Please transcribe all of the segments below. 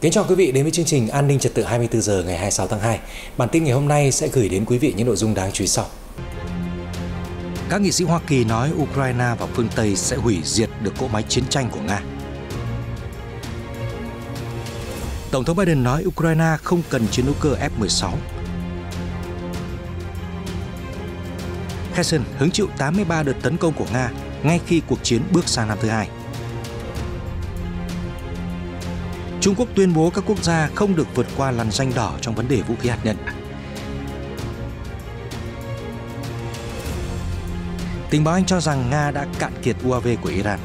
Kính chào quý vị đến với chương trình An ninh trật tự 24 giờ ngày 26 tháng 2. Bản tin ngày hôm nay sẽ gửi đến quý vị những nội dung đáng chú ý sau. Các nghị sĩ Hoa Kỳ nói Ukraine và phương Tây sẽ hủy diệt được cỗ máy chiến tranh của Nga. Tổng thống Biden nói Ukraine không cần chiến đấu cơ F-16. Kherson hứng chịu 83 đợt tấn công của Nga ngay khi cuộc chiến bước sang năm thứ hai. Trung Quốc tuyên bố các quốc gia không được vượt qua làn danh đỏ trong vấn đề vũ khí hạt nhân. Tình báo Anh cho rằng Nga đã cạn kiệt UAV của Iran.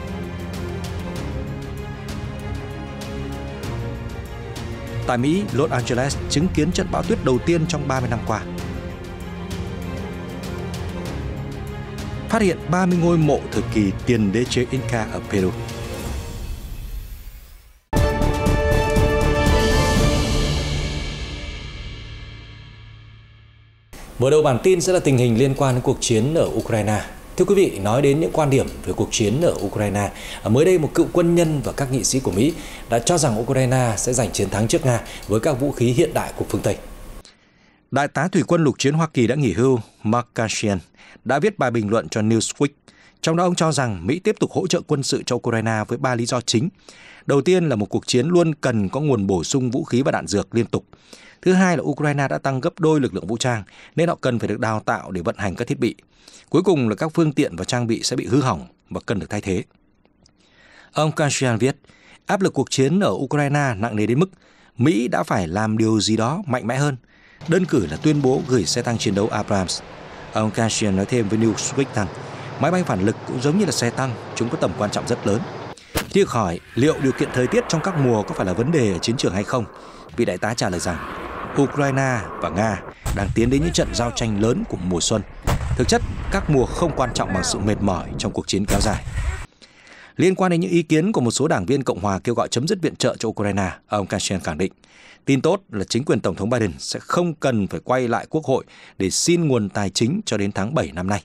Tại Mỹ, Los Angeles chứng kiến trận bão tuyết đầu tiên trong 30 năm qua. Phát hiện 30 ngôi mộ thời kỳ tiền đế chế Inca ở Peru. Mở đầu bản tin sẽ là tình hình liên quan đến cuộc chiến ở Ukraine. Thưa quý vị, nói đến những quan điểm về cuộc chiến ở Ukraine, mới đây một cựu quân nhân và các nghị sĩ của Mỹ đã cho rằng Ukraine sẽ giành chiến thắng trước Nga với các vũ khí hiện đại của phương Tây. Đại tá Thủy quân lục chiến Hoa Kỳ đã nghỉ hưu, Mark Cashian, đã viết bài bình luận cho Newsweek – trong đó ông cho rằng Mỹ tiếp tục hỗ trợ quân sự cho Ukraine với ba lý do chính. Đầu tiên là một cuộc chiến luôn cần có nguồn bổ sung vũ khí và đạn dược liên tục. Thứ hai là Ukraine đã tăng gấp đôi lực lượng vũ trang nên họ cần phải được đào tạo để vận hành các thiết bị. Cuối cùng là các phương tiện và trang bị sẽ bị hư hỏng và cần được thay thế. Ông Kanshian viết, áp lực cuộc chiến ở Ukraine nặng nề đến mức Mỹ đã phải làm điều gì đó mạnh mẽ hơn. Đơn cử là tuyên bố gửi xe tăng chiến đấu Abrams. Ông Kanshian nói thêm với Newsweek rằng Máy bay phản lực cũng giống như là xe tăng, chúng có tầm quan trọng rất lớn. Thì hỏi liệu điều kiện thời tiết trong các mùa có phải là vấn đề ở chiến trường hay không? Vị đại tá trả lời rằng Ukraine và Nga đang tiến đến những trận giao tranh lớn của mùa xuân. Thực chất, các mùa không quan trọng bằng sự mệt mỏi trong cuộc chiến kéo dài. Liên quan đến những ý kiến của một số đảng viên Cộng hòa kêu gọi chấm dứt viện trợ cho Ukraine, ông Kashen khẳng định, tin tốt là chính quyền Tổng thống Biden sẽ không cần phải quay lại Quốc hội để xin nguồn tài chính cho đến tháng 7 năm nay.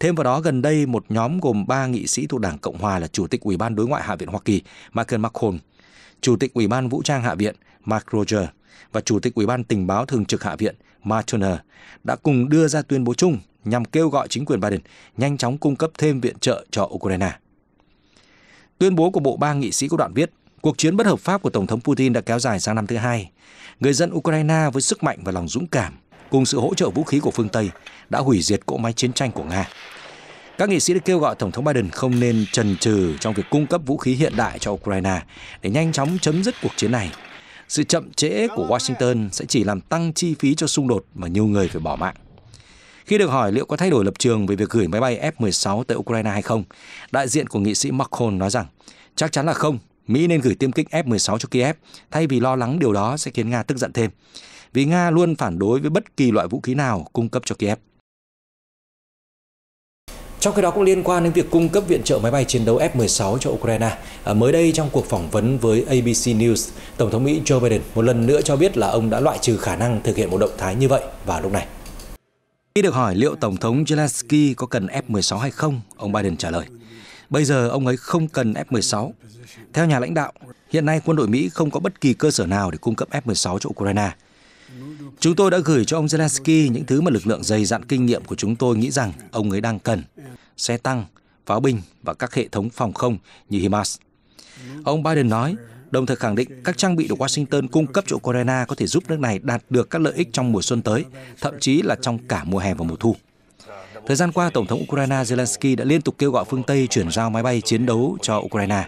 Thêm vào đó, gần đây một nhóm gồm ba nghị sĩ thuộc Đảng Cộng Hòa là Chủ tịch Ủy ban Đối ngoại Hạ viện Hoa Kỳ Michael McCone, Chủ tịch Ủy ban Vũ trang Hạ viện Mark Roger và Chủ tịch Ủy ban Tình báo Thường trực Hạ viện Mark Turner đã cùng đưa ra tuyên bố chung nhằm kêu gọi chính quyền Biden nhanh chóng cung cấp thêm viện trợ cho Ukraine. Tuyên bố của Bộ ba nghị sĩ có đoạn viết, cuộc chiến bất hợp pháp của Tổng thống Putin đã kéo dài sang năm thứ hai. Người dân Ukraine với sức mạnh và lòng dũng cảm cùng sự hỗ trợ vũ khí của phương Tây đã hủy diệt cỗ máy chiến tranh của Nga. Các nghị sĩ đã kêu gọi Tổng thống Biden không nên chần chừ trong việc cung cấp vũ khí hiện đại cho Ukraine để nhanh chóng chấm dứt cuộc chiến này. Sự chậm trễ của Washington sẽ chỉ làm tăng chi phí cho xung đột mà nhiều người phải bỏ mạng. Khi được hỏi liệu có thay đổi lập trường về việc gửi máy bay F-16 tới Ukraine hay không, đại diện của nghị sĩ Macron nói rằng chắc chắn là không, Mỹ nên gửi tiêm kích F-16 cho Kiev thay vì lo lắng điều đó sẽ khiến Nga tức giận thêm vì Nga luôn phản đối với bất kỳ loại vũ khí nào cung cấp cho Kiev. Trong khi đó cũng liên quan đến việc cung cấp viện trợ máy bay chiến đấu F-16 cho Ukraine. À, mới đây trong cuộc phỏng vấn với ABC News, Tổng thống Mỹ Joe Biden một lần nữa cho biết là ông đã loại trừ khả năng thực hiện một động thái như vậy vào lúc này. Khi được hỏi liệu Tổng thống Zelensky có cần F-16 hay không, ông Biden trả lời. Bây giờ ông ấy không cần F-16. Theo nhà lãnh đạo, hiện nay quân đội Mỹ không có bất kỳ cơ sở nào để cung cấp F-16 cho Ukraine – Chúng tôi đã gửi cho ông Zelensky những thứ mà lực lượng dày dặn kinh nghiệm của chúng tôi nghĩ rằng ông ấy đang cần, xe tăng, pháo binh và các hệ thống phòng không như HIMARS. Ông Biden nói, đồng thời khẳng định các trang bị được Washington cung cấp cho Ukraine có thể giúp nước này đạt được các lợi ích trong mùa xuân tới, thậm chí là trong cả mùa hè và mùa thu. Thời gian qua, Tổng thống Ukraine Zelensky đã liên tục kêu gọi phương Tây chuyển giao máy bay chiến đấu cho Ukraine.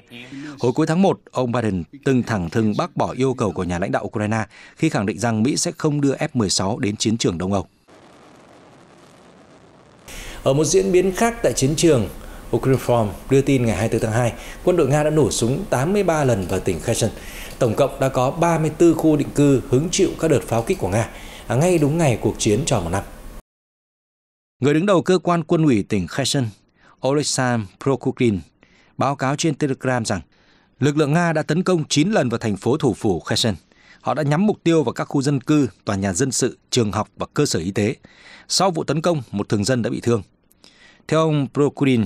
Hồi cuối tháng 1, ông Biden từng thẳng thừng bác bỏ yêu cầu của nhà lãnh đạo Ukraine khi khẳng định rằng Mỹ sẽ không đưa F-16 đến chiến trường Đông Âu. Ở một diễn biến khác tại chiến trường, Ukrinform đưa tin ngày 24 tháng 2, quân đội Nga đã nổ súng 83 lần vào tỉnh Kherson. Tổng cộng đã có 34 khu định cư hứng chịu các đợt pháo kích của Nga, à, ngay đúng ngày cuộc chiến tròn một năm. Người đứng đầu cơ quan quân ủy tỉnh Kherson, Oleksandr Prokukhin, báo cáo trên Telegram rằng lực lượng Nga đã tấn công 9 lần vào thành phố thủ phủ Kherson. Họ đã nhắm mục tiêu vào các khu dân cư, tòa nhà dân sự, trường học và cơ sở y tế. Sau vụ tấn công, một thường dân đã bị thương. Theo ông Prokudin,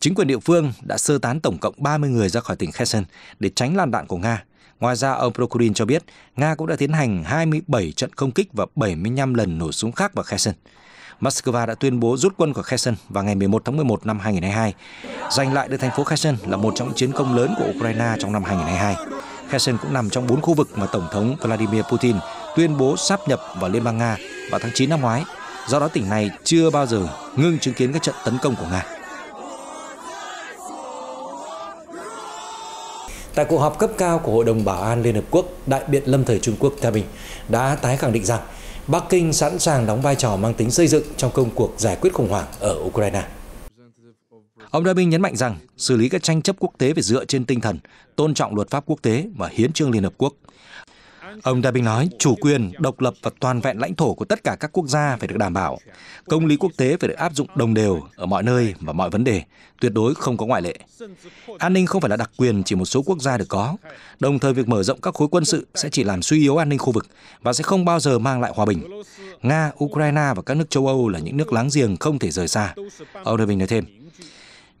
chính quyền địa phương đã sơ tán tổng cộng 30 người ra khỏi tỉnh Kherson để tránh lan đạn của Nga. Ngoài ra, ông Prokudin cho biết Nga cũng đã tiến hành 27 trận không kích và 75 lần nổ súng khác vào Kherson. Moscow đã tuyên bố rút quân khỏi Kherson vào ngày 11 tháng 11 năm 2022, giành lại được thành phố Kherson là một trong những chiến công lớn của Ukraine trong năm 2022. Kherson cũng nằm trong bốn khu vực mà Tổng thống Vladimir Putin tuyên bố sáp nhập vào Liên bang Nga vào tháng 9 năm ngoái. Do đó tỉnh này chưa bao giờ ngưng chứng kiến các trận tấn công của Nga. Tại cuộc họp cấp cao của Hội đồng Bảo an Liên Hợp Quốc, đại biện lâm thời Trung Quốc Thái Bình đã tái khẳng định rằng Bắc Kinh sẵn sàng đóng vai trò mang tính xây dựng trong công cuộc giải quyết khủng hoảng ở Ukraine. Ông Minh nhấn mạnh rằng xử lý các tranh chấp quốc tế phải dựa trên tinh thần tôn trọng luật pháp quốc tế và hiến trương Liên Hợp Quốc. Ông Dabin nói chủ quyền, độc lập và toàn vẹn lãnh thổ của tất cả các quốc gia phải được đảm bảo. Công lý quốc tế phải được áp dụng đồng đều ở mọi nơi và mọi vấn đề, tuyệt đối không có ngoại lệ. An ninh không phải là đặc quyền chỉ một số quốc gia được có. Đồng thời việc mở rộng các khối quân sự sẽ chỉ làm suy yếu an ninh khu vực và sẽ không bao giờ mang lại hòa bình. Nga, Ukraine và các nước châu Âu là những nước láng giềng không thể rời xa. Ông Dabin nói thêm,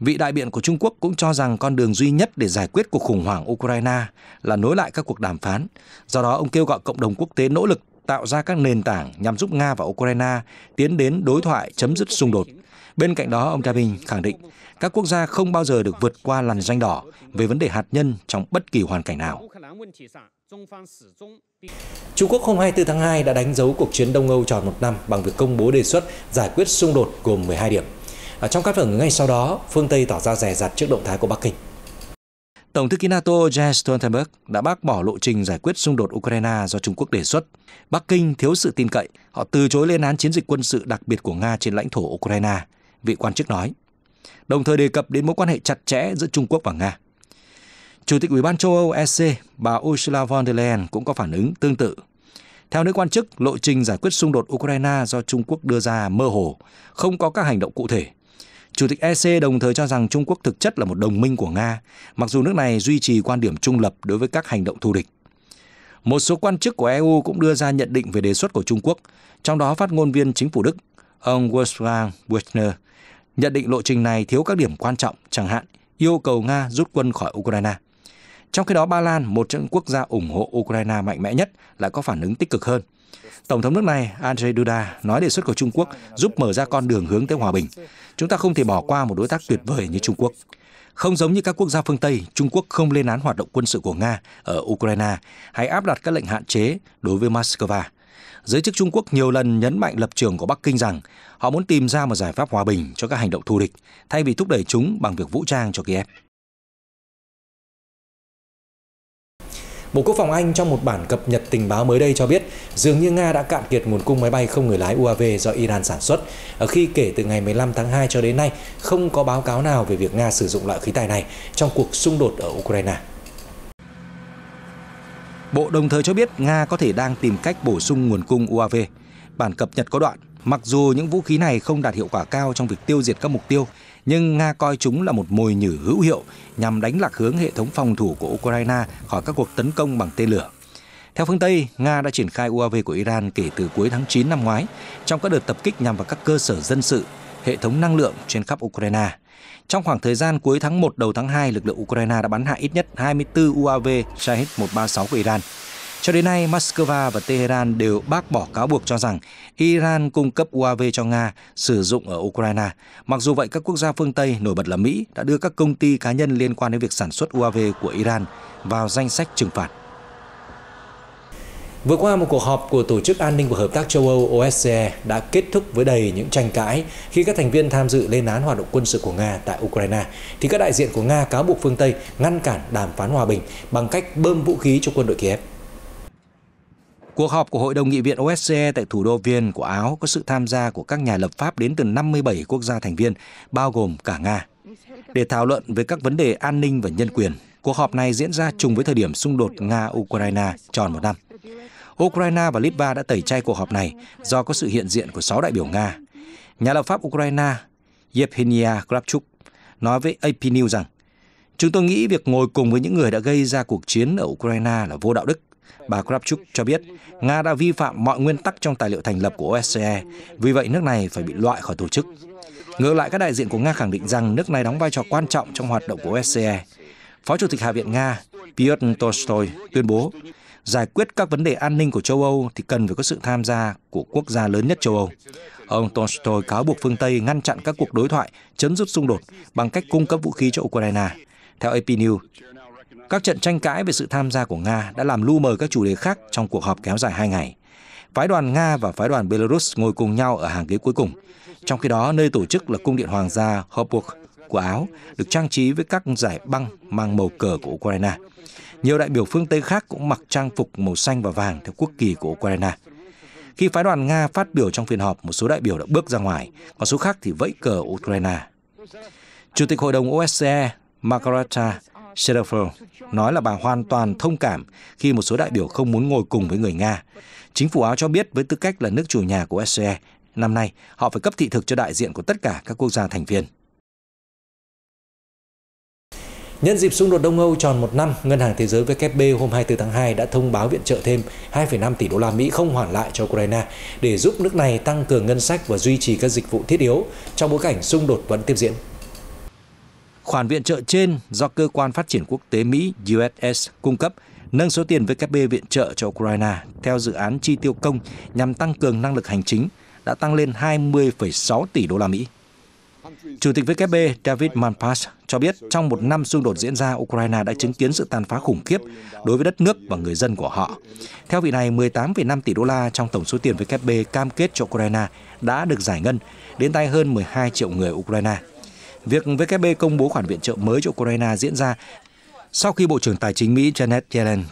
Vị đại biện của Trung Quốc cũng cho rằng con đường duy nhất để giải quyết cuộc khủng hoảng Ukraine là nối lại các cuộc đàm phán. Do đó, ông kêu gọi cộng đồng quốc tế nỗ lực tạo ra các nền tảng nhằm giúp Nga và Ukraine tiến đến đối thoại chấm dứt xung đột. Bên cạnh đó, ông Rabin khẳng định các quốc gia không bao giờ được vượt qua làn danh đỏ về vấn đề hạt nhân trong bất kỳ hoàn cảnh nào. Trung Quốc hôm 24 tháng 2 đã đánh dấu cuộc chiến Đông Âu tròn một năm bằng việc công bố đề xuất giải quyết xung đột gồm 12 điểm. Trong các phần ngay sau đó, phương Tây tỏ ra rè rặt trước động thái của Bắc Kinh. Tổng thư ký NATO Jens Stoltenberg đã bác bỏ lộ trình giải quyết xung đột Ukraine do Trung Quốc đề xuất. Bắc Kinh thiếu sự tin cậy, họ từ chối lên án chiến dịch quân sự đặc biệt của Nga trên lãnh thổ Ukraine, vị quan chức nói. Đồng thời đề cập đến mối quan hệ chặt chẽ giữa Trung Quốc và Nga. Chủ tịch Ủy ban châu Âu EC, bà Ursula von der Leyen cũng có phản ứng tương tự. Theo nữ quan chức, lộ trình giải quyết xung đột Ukraine do Trung Quốc đưa ra mơ hồ, không có các hành động cụ thể Chủ tịch EC đồng thời cho rằng Trung Quốc thực chất là một đồng minh của Nga, mặc dù nước này duy trì quan điểm trung lập đối với các hành động thù địch. Một số quan chức của EU cũng đưa ra nhận định về đề xuất của Trung Quốc, trong đó phát ngôn viên chính phủ Đức, ông Wolfgang Wechner, nhận định lộ trình này thiếu các điểm quan trọng, chẳng hạn yêu cầu Nga rút quân khỏi Ukraine. Trong khi đó, Ba Lan, một trong quốc gia ủng hộ Ukraine mạnh mẽ nhất, lại có phản ứng tích cực hơn. Tổng thống nước này Andrzej Duda nói đề xuất của Trung Quốc giúp mở ra con đường hướng tới hòa bình. Chúng ta không thể bỏ qua một đối tác tuyệt vời như Trung Quốc. Không giống như các quốc gia phương Tây, Trung Quốc không lên án hoạt động quân sự của Nga ở Ukraine hay áp đặt các lệnh hạn chế đối với Moscow. Giới chức Trung Quốc nhiều lần nhấn mạnh lập trường của Bắc Kinh rằng họ muốn tìm ra một giải pháp hòa bình cho các hành động thù địch thay vì thúc đẩy chúng bằng việc vũ trang cho Kiev. Bộ Quốc phòng Anh trong một bản cập nhật tình báo mới đây cho biết dường như Nga đã cạn kiệt nguồn cung máy bay không người lái UAV do Iran sản xuất khi kể từ ngày 15 tháng 2 cho đến nay không có báo cáo nào về việc Nga sử dụng loại khí tài này trong cuộc xung đột ở Ukraine. Bộ đồng thời cho biết Nga có thể đang tìm cách bổ sung nguồn cung UAV. Bản cập nhật có đoạn, mặc dù những vũ khí này không đạt hiệu quả cao trong việc tiêu diệt các mục tiêu, nhưng Nga coi chúng là một mồi nhử hữu hiệu nhằm đánh lạc hướng hệ thống phòng thủ của Ukraine khỏi các cuộc tấn công bằng tên lửa. Theo phương Tây, Nga đã triển khai UAV của Iran kể từ cuối tháng 9 năm ngoái trong các đợt tập kích nhằm vào các cơ sở dân sự, hệ thống năng lượng trên khắp Ukraine. Trong khoảng thời gian cuối tháng 1 đầu tháng 2, lực lượng Ukraine đã bắn hạ ít nhất 24 UAV Shahed-136 của Iran. Cho đến nay, Moscow và Tehran đều bác bỏ cáo buộc cho rằng Iran cung cấp UAV cho Nga sử dụng ở Ukraine. Mặc dù vậy, các quốc gia phương Tây, nổi bật là Mỹ, đã đưa các công ty cá nhân liên quan đến việc sản xuất UAV của Iran vào danh sách trừng phạt. Vừa qua, một cuộc họp của Tổ chức An ninh và Hợp tác châu Âu OSCE đã kết thúc với đầy những tranh cãi khi các thành viên tham dự lên án hoạt động quân sự của Nga tại Ukraine. Thì các đại diện của Nga cáo buộc phương Tây ngăn cản đàm phán hòa bình bằng cách bơm vũ khí cho quân đội Kiev. Cuộc họp của Hội đồng Nghị viện OSCE tại thủ đô Viên của Áo có sự tham gia của các nhà lập pháp đến từ 57 quốc gia thành viên, bao gồm cả Nga, để thảo luận về các vấn đề an ninh và nhân quyền. Cuộc họp này diễn ra trùng với thời điểm xung đột Nga-Ukraine tròn một năm. Ukraine và Litva đã tẩy chay cuộc họp này do có sự hiện diện của 6 đại biểu Nga. Nhà lập pháp Ukraine Yevhenia Kravchuk nói với AP News rằng Chúng tôi nghĩ việc ngồi cùng với những người đã gây ra cuộc chiến ở Ukraine là vô đạo đức. Bà Kravchuk cho biết Nga đã vi phạm mọi nguyên tắc trong tài liệu thành lập của OSCE, vì vậy nước này phải bị loại khỏi tổ chức. Ngược lại, các đại diện của Nga khẳng định rằng nước này đóng vai trò quan trọng trong hoạt động của OSCE. Phó Chủ tịch Hạ viện Nga Piotr Tolstoy tuyên bố, giải quyết các vấn đề an ninh của châu Âu thì cần phải có sự tham gia của quốc gia lớn nhất châu Âu. Ông Tolstoy cáo buộc phương Tây ngăn chặn các cuộc đối thoại chấm dứt xung đột bằng cách cung cấp vũ khí cho Ukraine. Theo AP News, các trận tranh cãi về sự tham gia của Nga đã làm lu mờ các chủ đề khác trong cuộc họp kéo dài hai ngày. Phái đoàn Nga và phái đoàn Belarus ngồi cùng nhau ở hàng ghế cuối cùng. Trong khi đó, nơi tổ chức là cung điện hoàng gia Hoburg của Áo được trang trí với các giải băng mang màu cờ của Ukraine. Nhiều đại biểu phương Tây khác cũng mặc trang phục màu xanh và vàng theo quốc kỳ của Ukraine. Khi phái đoàn Nga phát biểu trong phiên họp, một số đại biểu đã bước ra ngoài, còn số khác thì vẫy cờ Ukraine. Chủ tịch Hội đồng OSCE Margareta Sherifer nói là bà hoàn toàn thông cảm khi một số đại biểu không muốn ngồi cùng với người Nga. Chính phủ Áo cho biết với tư cách là nước chủ nhà của SCE, năm nay họ phải cấp thị thực cho đại diện của tất cả các quốc gia thành viên. Nhân dịp xung đột Đông Âu tròn một năm, Ngân hàng Thế giới WB hôm 24 tháng 2 đã thông báo viện trợ thêm 2,5 tỷ đô la Mỹ không hoàn lại cho Ukraine để giúp nước này tăng cường ngân sách và duy trì các dịch vụ thiết yếu trong bối cảnh xung đột vẫn tiếp diễn. Khoản viện trợ trên do Cơ quan Phát triển Quốc tế Mỹ USS cung cấp nâng số tiền VKB viện trợ cho Ukraine theo dự án chi tiêu công nhằm tăng cường năng lực hành chính đã tăng lên 20,6 tỷ đô la Mỹ. Chủ tịch VKB David Malpass cho biết trong một năm xung đột diễn ra, Ukraine đã chứng kiến sự tàn phá khủng khiếp đối với đất nước và người dân của họ. Theo vị này, 18,5 tỷ đô la trong tổng số tiền VKB cam kết cho Ukraine đã được giải ngân, đến tay hơn 12 triệu người Ukraine Việc VKB công bố khoản viện trợ mới cho Ukraine diễn ra sau khi Bộ trưởng Tài chính Mỹ Janet Yellen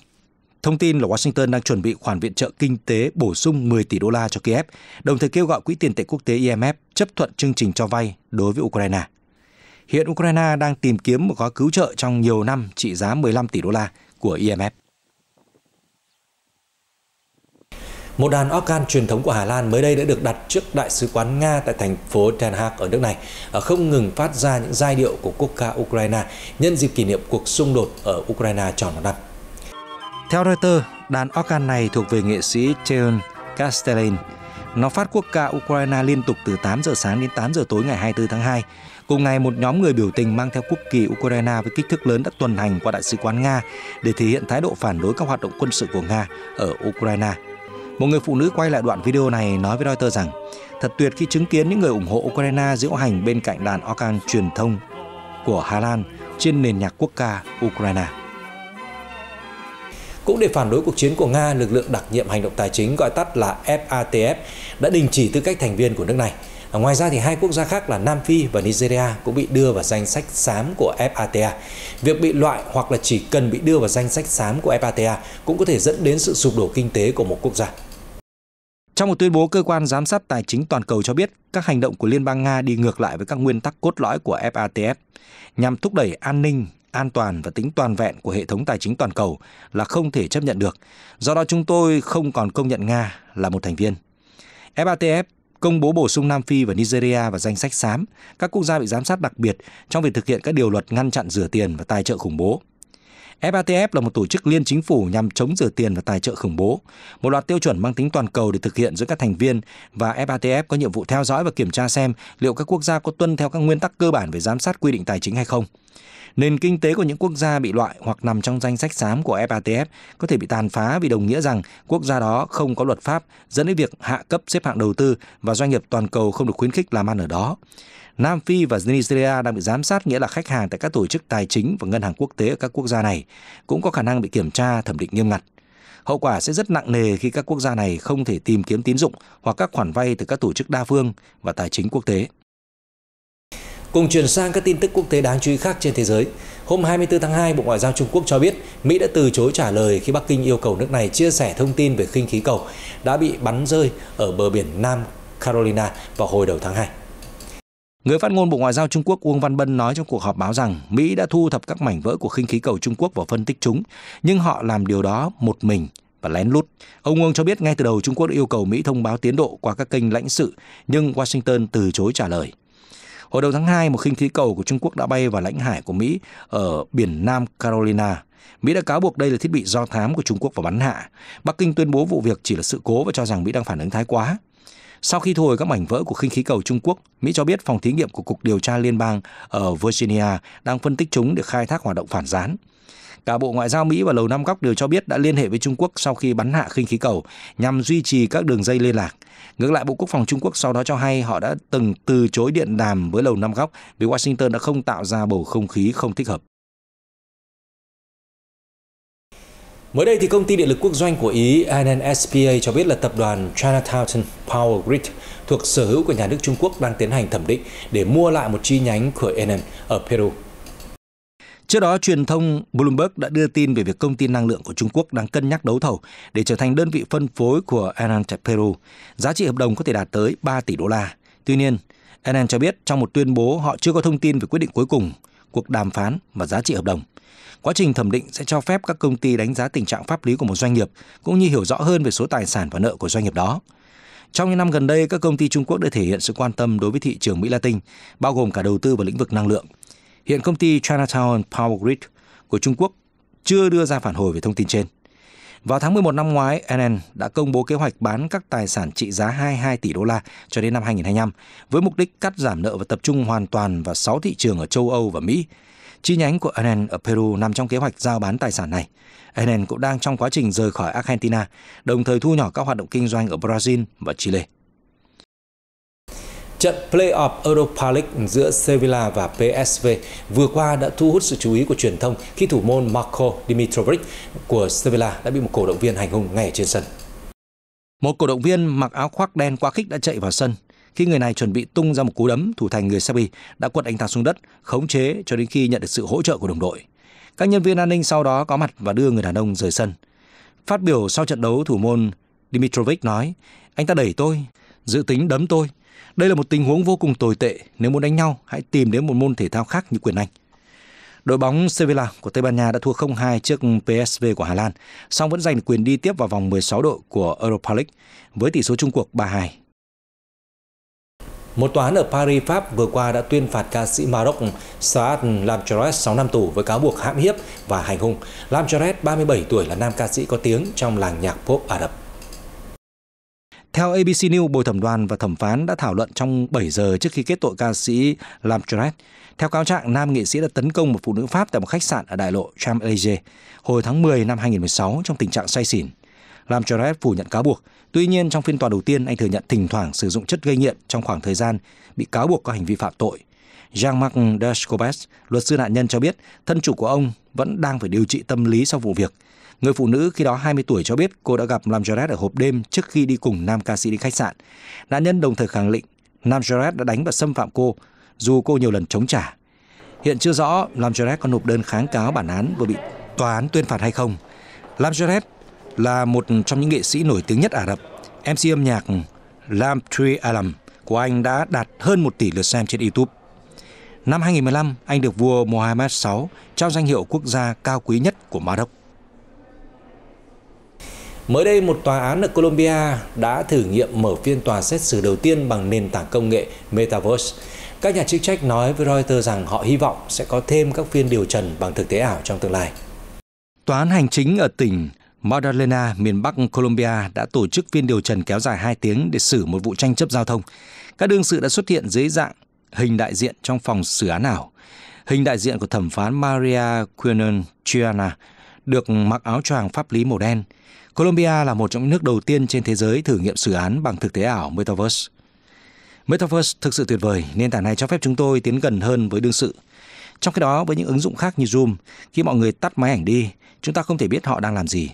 thông tin là Washington đang chuẩn bị khoản viện trợ kinh tế bổ sung 10 tỷ đô la cho Kiev, đồng thời kêu gọi Quỹ tiền tệ quốc tế IMF chấp thuận chương trình cho vay đối với Ukraine. Hiện Ukraine đang tìm kiếm một gói cứu trợ trong nhiều năm trị giá 15 tỷ đô la của IMF. Một đàn organ truyền thống của Hà Lan mới đây đã được đặt trước Đại sứ quán Nga tại thành phố Den Haag ở nước này, à, không ngừng phát ra những giai điệu của quốc ca Ukraine nhân dịp kỷ niệm cuộc xung đột ở Ukraine tròn một năm. Theo Reuters, đàn organ này thuộc về nghệ sĩ Cheon Castellin. Nó phát quốc ca Ukraine liên tục từ 8 giờ sáng đến 8 giờ tối ngày 24 tháng 2. Cùng ngày, một nhóm người biểu tình mang theo quốc kỳ Ukraine với kích thước lớn đã tuần hành qua Đại sứ quán Nga để thể hiện thái độ phản đối các hoạt động quân sự của Nga ở Ukraine một người phụ nữ quay lại đoạn video này nói với Reuters rằng thật tuyệt khi chứng kiến những người ủng hộ Ukraine diễu hành bên cạnh đàn organ truyền thông của Hà Lan trên nền nhạc quốc ca Ukraine. Cũng để phản đối cuộc chiến của Nga, lực lượng đặc nhiệm hành động tài chính gọi tắt là FATF đã đình chỉ tư cách thành viên của nước này. ngoài ra thì hai quốc gia khác là Nam Phi và Nigeria cũng bị đưa vào danh sách xám của FATA. Việc bị loại hoặc là chỉ cần bị đưa vào danh sách xám của FATA cũng có thể dẫn đến sự sụp đổ kinh tế của một quốc gia. Trong một tuyên bố, cơ quan giám sát tài chính toàn cầu cho biết các hành động của Liên bang Nga đi ngược lại với các nguyên tắc cốt lõi của FATF nhằm thúc đẩy an ninh, an toàn và tính toàn vẹn của hệ thống tài chính toàn cầu là không thể chấp nhận được. Do đó chúng tôi không còn công nhận Nga là một thành viên. FATF công bố bổ sung Nam Phi và Nigeria vào danh sách xám, các quốc gia bị giám sát đặc biệt trong việc thực hiện các điều luật ngăn chặn rửa tiền và tài trợ khủng bố. FATF là một tổ chức liên chính phủ nhằm chống rửa tiền và tài trợ khủng bố. Một loạt tiêu chuẩn mang tính toàn cầu được thực hiện giữa các thành viên và FATF có nhiệm vụ theo dõi và kiểm tra xem liệu các quốc gia có tuân theo các nguyên tắc cơ bản về giám sát quy định tài chính hay không. Nền kinh tế của những quốc gia bị loại hoặc nằm trong danh sách xám của FATF có thể bị tàn phá vì đồng nghĩa rằng quốc gia đó không có luật pháp dẫn đến việc hạ cấp xếp hạng đầu tư và doanh nghiệp toàn cầu không được khuyến khích làm ăn ở đó. Nam Phi và Nigeria đang bị giám sát nghĩa là khách hàng tại các tổ chức tài chính và ngân hàng quốc tế ở các quốc gia này cũng có khả năng bị kiểm tra thẩm định nghiêm ngặt. Hậu quả sẽ rất nặng nề khi các quốc gia này không thể tìm kiếm tín dụng hoặc các khoản vay từ các tổ chức đa phương và tài chính quốc tế. Cùng chuyển sang các tin tức quốc tế đáng chú ý khác trên thế giới. Hôm 24 tháng 2, Bộ Ngoại giao Trung Quốc cho biết Mỹ đã từ chối trả lời khi Bắc Kinh yêu cầu nước này chia sẻ thông tin về khinh khí cầu đã bị bắn rơi ở bờ biển Nam Carolina vào hồi đầu tháng 2. Người phát ngôn Bộ Ngoại giao Trung Quốc Uông Văn Bân nói trong cuộc họp báo rằng Mỹ đã thu thập các mảnh vỡ của khinh khí cầu Trung Quốc và phân tích chúng, nhưng họ làm điều đó một mình và lén lút. Ông Uông cho biết ngay từ đầu Trung Quốc đã yêu cầu Mỹ thông báo tiến độ qua các kênh lãnh sự, nhưng Washington từ chối trả lời. Hồi đầu tháng 2, một khinh khí cầu của Trung Quốc đã bay vào lãnh hải của Mỹ ở biển Nam Carolina. Mỹ đã cáo buộc đây là thiết bị do thám của Trung Quốc và bắn hạ. Bắc Kinh tuyên bố vụ việc chỉ là sự cố và cho rằng Mỹ đang phản ứng thái quá. Sau khi thu hồi các mảnh vỡ của khinh khí cầu Trung Quốc, Mỹ cho biết phòng thí nghiệm của Cục Điều tra Liên bang ở Virginia đang phân tích chúng để khai thác hoạt động phản gián. Cả Bộ Ngoại giao Mỹ và Lầu Năm Góc đều cho biết đã liên hệ với Trung Quốc sau khi bắn hạ khinh khí cầu nhằm duy trì các đường dây liên lạc. Ngược lại, Bộ Quốc phòng Trung Quốc sau đó cho hay họ đã từng từ chối điện đàm với Lầu Năm Góc vì Washington đã không tạo ra bầu không khí không thích hợp. Mới đây thì công ty điện lực quốc doanh của Ý NNSPA cho biết là tập đoàn Chinatown Power Grid thuộc sở hữu của nhà nước Trung Quốc đang tiến hành thẩm định để mua lại một chi nhánh của Enel ở Peru. Trước đó, truyền thông Bloomberg đã đưa tin về việc công ty năng lượng của Trung Quốc đang cân nhắc đấu thầu để trở thành đơn vị phân phối của Enanche Peru. Giá trị hợp đồng có thể đạt tới 3 tỷ đô la. Tuy nhiên, Enel cho biết trong một tuyên bố họ chưa có thông tin về quyết định cuối cùng, cuộc đàm phán và giá trị hợp đồng. Quá trình thẩm định sẽ cho phép các công ty đánh giá tình trạng pháp lý của một doanh nghiệp cũng như hiểu rõ hơn về số tài sản và nợ của doanh nghiệp đó. Trong những năm gần đây, các công ty Trung Quốc đã thể hiện sự quan tâm đối với thị trường Mỹ Latin, bao gồm cả đầu tư vào lĩnh vực năng lượng. Hiện công ty Chinatown Power Grid của Trung Quốc chưa đưa ra phản hồi về thông tin trên. Vào tháng 11 năm ngoái, NN đã công bố kế hoạch bán các tài sản trị giá 22 tỷ đô la cho đến năm 2025 với mục đích cắt giảm nợ và tập trung hoàn toàn vào 6 thị trường ở châu Âu và Mỹ. Chi nhánh của NN ở Peru nằm trong kế hoạch giao bán tài sản này. NN cũng đang trong quá trình rời khỏi Argentina, đồng thời thu nhỏ các hoạt động kinh doanh ở Brazil và Chile. Trận playoff Europa League giữa Sevilla và PSV vừa qua đã thu hút sự chú ý của truyền thông khi thủ môn Marco Dimitrovic của Sevilla đã bị một cổ động viên hành hung ngay trên sân. Một cổ động viên mặc áo khoác đen quá khích đã chạy vào sân. Khi người này chuẩn bị tung ra một cú đấm, thủ thành người Serbia đã quật anh ta xuống đất, khống chế cho đến khi nhận được sự hỗ trợ của đồng đội. Các nhân viên an ninh sau đó có mặt và đưa người đàn ông rời sân. Phát biểu sau trận đấu, thủ môn Dimitrovic nói, anh ta đẩy tôi, dự tính đấm tôi, đây là một tình huống vô cùng tồi tệ, nếu muốn đánh nhau hãy tìm đến một môn thể thao khác như quyền Anh. Đội bóng Sevilla của Tây Ban Nha đã thua 0-2 trước PSV của Hà Lan, song vẫn giành quyền đi tiếp vào vòng 16 đội của Europa League với tỷ số chung cuộc 3-2. Một tòa án ở Paris, Pháp vừa qua đã tuyên phạt ca sĩ Maroc Saad Lamcharet 6 năm tù với cáo buộc hãm hiếp và hành hung. Lamcharet, 37 tuổi, là nam ca sĩ có tiếng trong làng nhạc pop Ả Rập. Theo ABC News, bồi thẩm đoàn và thẩm phán đã thảo luận trong 7 giờ trước khi kết tội ca sĩ Lam Choret. Theo cáo trạng, nam nghệ sĩ đã tấn công một phụ nữ Pháp tại một khách sạn ở đại lộ Champs-Élysées hồi tháng 10 năm 2016 trong tình trạng say xỉn. Lam Choret phủ nhận cáo buộc. Tuy nhiên, trong phiên tòa đầu tiên, anh thừa nhận thỉnh thoảng sử dụng chất gây nghiện trong khoảng thời gian bị cáo buộc có hành vi phạm tội. Jean-Marc Descobes, luật sư nạn nhân cho biết, thân chủ của ông vẫn đang phải điều trị tâm lý sau vụ việc. Người phụ nữ khi đó 20 tuổi cho biết cô đã gặp Lamjaret ở hộp đêm trước khi đi cùng nam ca sĩ đi khách sạn. Nạn nhân đồng thời khẳng định Lamjaret đã đánh và xâm phạm cô, dù cô nhiều lần chống trả. Hiện chưa rõ Lamjaret có nộp đơn kháng cáo bản án vừa bị tòa án tuyên phạt hay không. Lamjaret là một trong những nghệ sĩ nổi tiếng nhất Ả Rập. MC âm nhạc Lam Tri Alam của anh đã đạt hơn 1 tỷ lượt xem trên YouTube. Năm 2015, anh được vua Mohammed VI trao danh hiệu quốc gia cao quý nhất của Maroc. Mới đây, một tòa án ở Colombia đã thử nghiệm mở phiên tòa xét xử đầu tiên bằng nền tảng công nghệ Metaverse. Các nhà chức trách nói với Reuters rằng họ hy vọng sẽ có thêm các phiên điều trần bằng thực tế ảo trong tương lai. Tòa án hành chính ở tỉnh Magdalena, miền Bắc Colombia đã tổ chức phiên điều trần kéo dài 2 tiếng để xử một vụ tranh chấp giao thông. Các đương sự đã xuất hiện dưới dạng hình đại diện trong phòng xử án ảo. Hình đại diện của thẩm phán Maria Quinones Chiana được mặc áo choàng pháp lý màu đen. Colombia là một trong những nước đầu tiên trên thế giới thử nghiệm dự án bằng thực tế ảo Metaverse. Metaverse thực sự tuyệt vời, nền tảng này cho phép chúng tôi tiến gần hơn với đương sự. Trong khi đó, với những ứng dụng khác như Zoom, khi mọi người tắt máy ảnh đi, chúng ta không thể biết họ đang làm gì.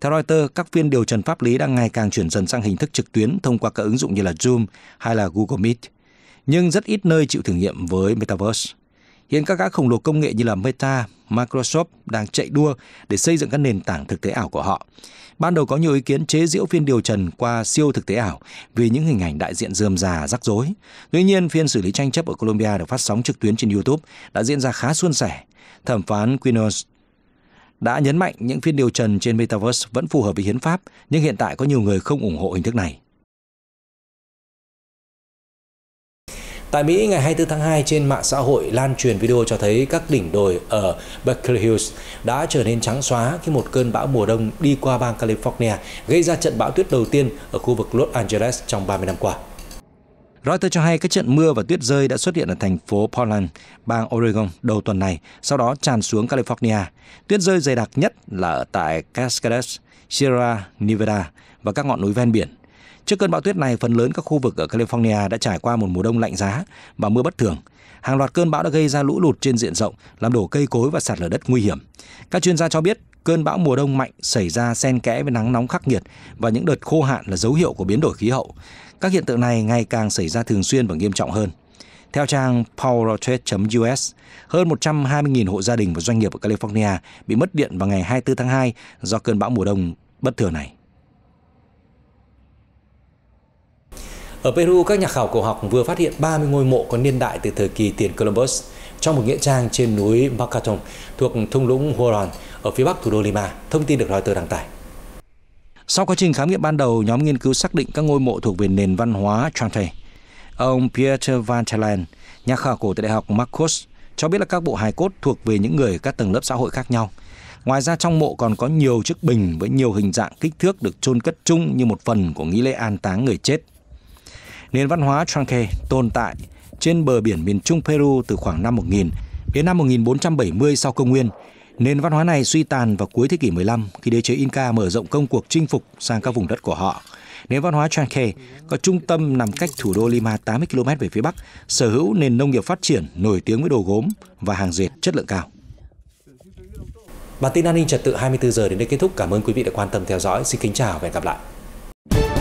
Theo Reuters, các phiên điều trần pháp lý đang ngày càng chuyển dần sang hình thức trực tuyến thông qua các ứng dụng như là Zoom hay là Google Meet, nhưng rất ít nơi chịu thử nghiệm với Metaverse. Hiện các gã khổng lồ công nghệ như là Meta, Microsoft đang chạy đua để xây dựng các nền tảng thực tế ảo của họ. Ban đầu có nhiều ý kiến chế giễu phiên điều trần qua siêu thực tế ảo vì những hình ảnh đại diện dườm già rắc rối. Tuy nhiên, phiên xử lý tranh chấp ở Colombia được phát sóng trực tuyến trên YouTube đã diễn ra khá suôn sẻ. Thẩm phán Quinos đã nhấn mạnh những phiên điều trần trên Metaverse vẫn phù hợp với hiến pháp, nhưng hiện tại có nhiều người không ủng hộ hình thức này. Tại Mỹ, ngày 24 tháng 2, trên mạng xã hội lan truyền video cho thấy các đỉnh đồi ở Berkeley Hills đã trở nên trắng xóa khi một cơn bão mùa đông đi qua bang California, gây ra trận bão tuyết đầu tiên ở khu vực Los Angeles trong 30 năm qua. Reuters cho hay các trận mưa và tuyết rơi đã xuất hiện ở thành phố Portland, bang Oregon đầu tuần này, sau đó tràn xuống California. Tuyết rơi dày đặc nhất là ở tại Cascades, Sierra Nevada và các ngọn núi ven biển. Trước cơn bão tuyết này, phần lớn các khu vực ở California đã trải qua một mùa đông lạnh giá và mưa bất thường. Hàng loạt cơn bão đã gây ra lũ lụt trên diện rộng, làm đổ cây cối và sạt lở đất nguy hiểm. Các chuyên gia cho biết, cơn bão mùa đông mạnh xảy ra xen kẽ với nắng nóng khắc nghiệt và những đợt khô hạn là dấu hiệu của biến đổi khí hậu. Các hiện tượng này ngày càng xảy ra thường xuyên và nghiêm trọng hơn. Theo trang powertrade.us, hơn 120.000 hộ gia đình và doanh nghiệp ở California bị mất điện vào ngày 24 tháng 2 do cơn bão mùa đông bất thường này. Ở Peru, các nhà khảo cổ học vừa phát hiện 30 ngôi mộ có niên đại từ thời kỳ tiền Columbus trong một nghĩa trang trên núi Macaton thuộc thung lũng Huron ở phía bắc thủ đô Lima. Thông tin được Reuters đăng tải. Sau quá trình khám nghiệm ban đầu, nhóm nghiên cứu xác định các ngôi mộ thuộc về nền văn hóa Chante. Ông Pieter Van Telen, nhà khảo cổ tại Đại học Marcus, cho biết là các bộ hài cốt thuộc về những người các tầng lớp xã hội khác nhau. Ngoài ra trong mộ còn có nhiều chiếc bình với nhiều hình dạng kích thước được chôn cất chung như một phần của nghi lễ an táng người chết. Nền văn hóa Tranque tồn tại trên bờ biển miền Trung Peru từ khoảng năm 1000 đến năm 1470 sau công nguyên. Nền văn hóa này suy tàn vào cuối thế kỷ 15 khi đế chế Inca mở rộng công cuộc chinh phục sang các vùng đất của họ. Nền văn hóa Tranque có trung tâm nằm cách thủ đô Lima 80 km về phía bắc, sở hữu nền nông nghiệp phát triển nổi tiếng với đồ gốm và hàng dệt chất lượng cao. Bản tin an ninh trật tự 24 giờ đến đây kết thúc. Cảm ơn quý vị đã quan tâm theo dõi. Xin kính chào và hẹn gặp lại.